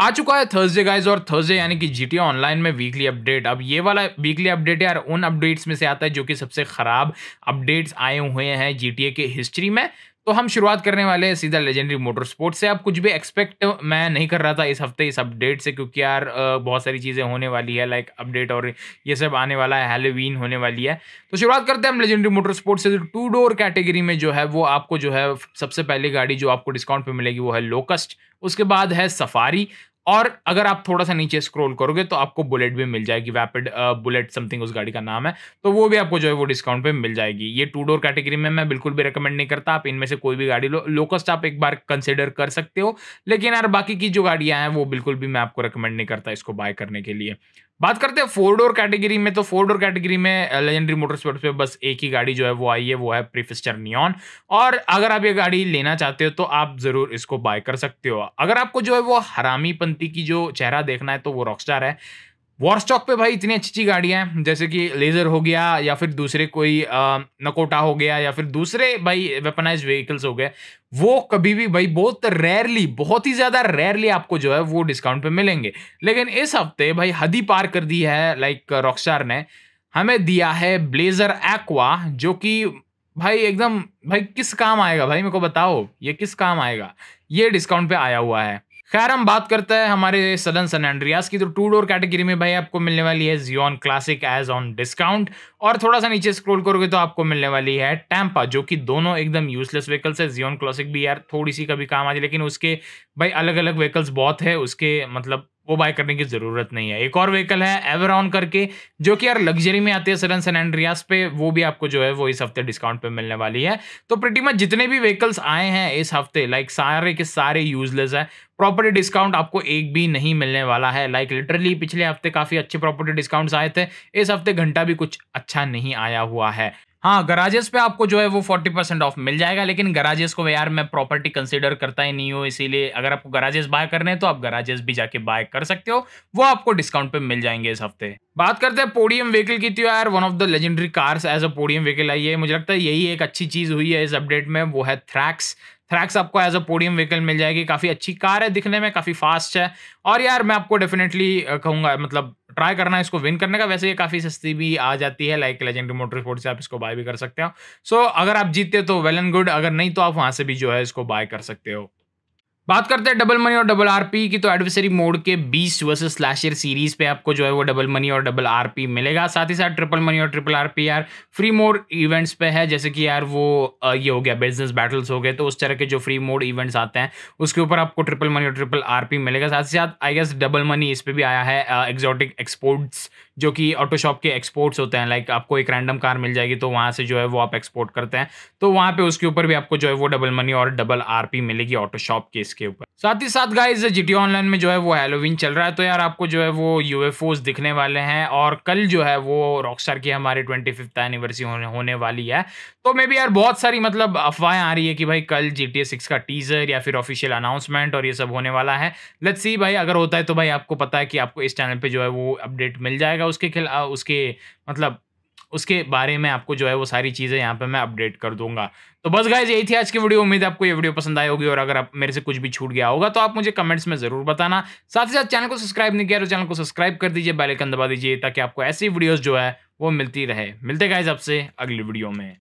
आ चुका है Thursday guys और थर्सडे यानी कि जीटीए ऑनलाइन में वीकली अपडेट अब ये वाला वीकली अपडेट यार उन अपडेट्स में से आता है जो कि सबसे खराब अपडेट्स आए हुए हैं जीटीए के हिस्ट्री में तो हम शुरुआत करने वाले हैं सीधा लेजेंडरी मोटर स्पोर्ट से आप कुछ भी एक्सपेक्ट मैं नहीं कर रहा था इस हफ्ते इस अपडेट से क्योंकि यार बहुत सारी चीज़ें होने वाली है लाइक अपडेट और ये सब आने वाला है हेलोवीन होने वाली है तो शुरुआत करते हैं हम लेजेंडरी मोटर स्पोर्ट से टू डोर कैटेगरी में जो है वो आपको जो है सबसे पहली गाड़ी जो आपको डिस्काउंट पर मिलेगी वो है लोकस्ट उसके बाद है सफारी और अगर आप थोड़ा सा नीचे स्क्रॉल करोगे तो आपको बुलेट भी मिल जाएगी वैपिड बुलेट समथिंग उस गाड़ी का नाम है तो वो भी आपको जो है वो डिस्काउंट पे मिल जाएगी ये टू डोर कैटेगरी में मैं बिल्कुल भी रिकमेंड नहीं करता आप इनमें से कोई भी गाड़ी लो लोकस्ट आप एक बार कंसिडर कर सकते हो लेकिन यार बाकी की जो गाड़ियाँ हैं वो बिल्कुल भी मैं आपको रिकमेंड नहीं करता इसको बाय करने के लिए बात करते हैं फोर डोर कैटेगरी में तो फोर डोर कैटेगरी में लेजेंडरी मोटर स्पोर्ट्स पे बस एक ही गाड़ी जो है वो आई है वो है प्रीफिस्टर नियॉन और अगर आप ये गाड़ी लेना चाहते हो तो आप ज़रूर इसको बाय कर सकते हो अगर आपको जो है वो हरामीपंथी की जो चेहरा देखना है तो वो रॉकस्टार है वॉरस्टॉक पे भाई इतनी अच्छी अच्छी गाड़ियाँ हैं जैसे कि लेज़र हो गया या फिर दूसरे कोई आ, नकोटा हो गया या फिर दूसरे भाई वेपनाइज व्हीकल्स हो गए वो कभी भी भाई बहुत रेयरली बहुत ही ज़्यादा रेयरली आपको जो है वो डिस्काउंट पे मिलेंगे लेकिन इस हफ्ते भाई हदी पार कर दी है लाइक रॉकस्टार ने हमें दिया है ब्लेज़र एक्वा जो कि भाई एकदम भाई किस काम आएगा भाई मेरे को बताओ ये किस काम आएगा ये डिस्काउंट पर आया हुआ है खैर हम बात करते हैं हमारे सदन सन एंड्रियास की तो टू डोर कैटेगरी में भाई आपको मिलने वाली है जियोन क्लासिक एज ऑन डिस्काउंट और थोड़ा सा नीचे स्क्रॉल करोगे तो आपको मिलने वाली है टैम्पा जो कि दोनों एकदम यूजलेस व्हीकल्स है जियोन क्लासिक भी यार थोड़ी सी कभी काम आ जाए लेकिन उसके भाई अलग अलग व्हीकल्स बहुत है उसके मतलब वो बाय करने की ज़रूरत नहीं है एक और व्हीकल है एवरॉन करके जो कि यार लग्जरी में आती है सडन सन एंड्रियास पे वो भी आपको जो है वो इस हफ्ते डिस्काउंट पे मिलने वाली है तो प्रिटी मच जितने भी व्हीकल्स आए हैं इस हफ्ते लाइक सारे के सारे यूजलेस है प्रॉपर्टी डिस्काउंट आपको एक भी नहीं मिलने वाला है लाइक like, लिटरली पिछले हफ्ते काफ़ी अच्छे प्रॉपर्टी डिस्काउंट्स आए थे इस हफ्ते घंटा भी कुछ अच्छा नहीं आया हुआ है हाँ गराजेस पे आपको जो है वो फोर्टी परसेंट ऑफ मिल जाएगा लेकिन गराजेस को यार मैं प्रॉपर्टी कंसिडर करता ही नहीं हूँ इसीलिए अगर आपको गराजेस बाय करने हैं तो आप गराजेस भी जाके बाय कर सकते हो वो आपको डिस्काउंट पे मिल जाएंगे इस हफ्ते बात करते हैं पोडियम व्हीकल की तो यार one of the legendary cars as a podium vehicle आई है मुझे लगता है यही एक अच्छी चीज़ हुई है इस अपडेट में वो है थ्रैक्स थ्रैक्स आपको एज अ पोडियम व्हीकल मिल जाएगी काफ़ी अच्छी कार है दिखने में काफ़ी फास्ट है और यार मैं आपको डेफिनेटली कहूँगा मतलब ट्राई करना है इसको विन करने का वैसे ये काफ़ी सस्ती भी आ जाती है लाइक लेजेंडरी मोटर स्पोर्ट से आप इसको बाय भी कर सकते हो सो so, अगर आप जीतते तो वेल एंड गुड अगर नहीं तो आप वहाँ से भी जो है इसको बाय कर सकते हो बात करते हैं डबल मनी और डबल आरपी की तो एडवर्सरी मोड के बीस वर्सेस स्लैशर सीरीज पे आपको जो है वो डबल मनी और डबल आरपी मिलेगा साथ ही साथ ट्रिपल मनी और ट्रिपल आरपी यार फ्री मोड इवेंट्स पे है जैसे कि यार वो ये हो गया बिजनेस बैटल्स हो गए तो उस तरह के जो फ्री मोड इवेंट्स आते हैं उसके ऊपर आपको ट्रिपल मनी और ट्रिपल आर मिलेगा साथ ही साथ आई गेस डबल मनी इस पर भी आया है एग्जॉटिक एक्सपोर्ट्स जो कि ऑटोशॉप के एक्सपोर्ट्स होते हैं लाइक आपको एक रैंडम कार मिल जाएगी तो वहाँ से जो है वो आप एक्सपोर्ट करते हैं तो वहाँ पे उसके ऊपर भी आपको जो है वो डबल मनी और डबल आरपी मिलेगी ऑटोशॉप के इसके ऊपर साथ ही साथ गाइज टी ऑनलाइन में जो है वो हेलोविन चल रहा है तो यार आपको जो है वो यूएफओस दिखने वाले हैं और कल जो है वो रॉकस्टार की हमारी ट्वेंटी फिफ्थ एनिवर्सरी होने वाली है तो मे भी यार बहुत सारी मतलब अफवाहें आ रही है कि भाई कल जी टी सिक्स का टीजर या फिर ऑफिशियल अनाउंसमेंट और ये सब होने वाला है लेट्स सी भाई अगर होता है तो भाई आपको पता है कि आपको इस चैनल पर जो है वो अपडेट मिल जाएगा उसके खिला उसके मतलब उसके बारे में आपको जो है वो सारी चीज़ें यहाँ पे मैं अपडेट कर दूंगा तो बस गाइज यही थी आज की वीडियो उम्मीद है आपको ये वीडियो पसंद आई होगी और अगर आप मेरे से कुछ भी छूट गया होगा तो आप मुझे कमेंट्स में जरूर बताना साथ ही साथ चैनल को सब्सक्राइब नहीं किया तो चैनल को सब्सक्राइब कर दीजिए बेलाइकन दबा दीजिए ताकि आपको ऐसी वीडियोज़ जो है वो मिलती रहे मिलते गाइज आपसे अगली वीडियो में